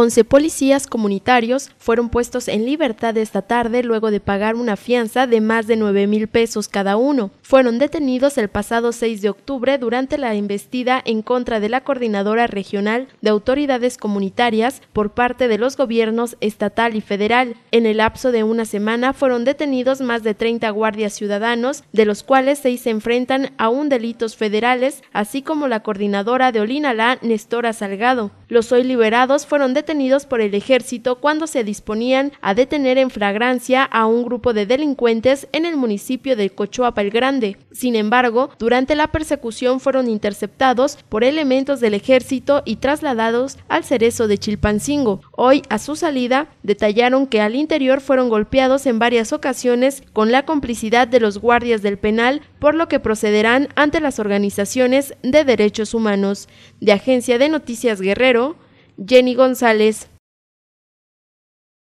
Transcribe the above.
11 policías comunitarios fueron puestos en libertad esta tarde luego de pagar una fianza de más de 9 mil pesos cada uno. Fueron detenidos el pasado 6 de octubre durante la investida en contra de la Coordinadora Regional de Autoridades Comunitarias por parte de los gobiernos estatal y federal. En el lapso de una semana fueron detenidos más de 30 guardias ciudadanos, de los cuales seis se enfrentan a un delitos federales, así como la coordinadora de Olinalá, Nestora Salgado. Los hoy liberados fueron detenidos por el ejército cuando se disponían a detener en fragancia a un grupo de delincuentes en el municipio de Cochoapa el Grande. Sin embargo, durante la persecución fueron interceptados por elementos del ejército y trasladados al cerezo de Chilpancingo. Hoy, a su salida, detallaron que al interior fueron golpeados en varias ocasiones con la complicidad de los guardias del penal por lo que procederán ante las organizaciones de derechos humanos. De Agencia de Noticias Guerrero, Jenny González.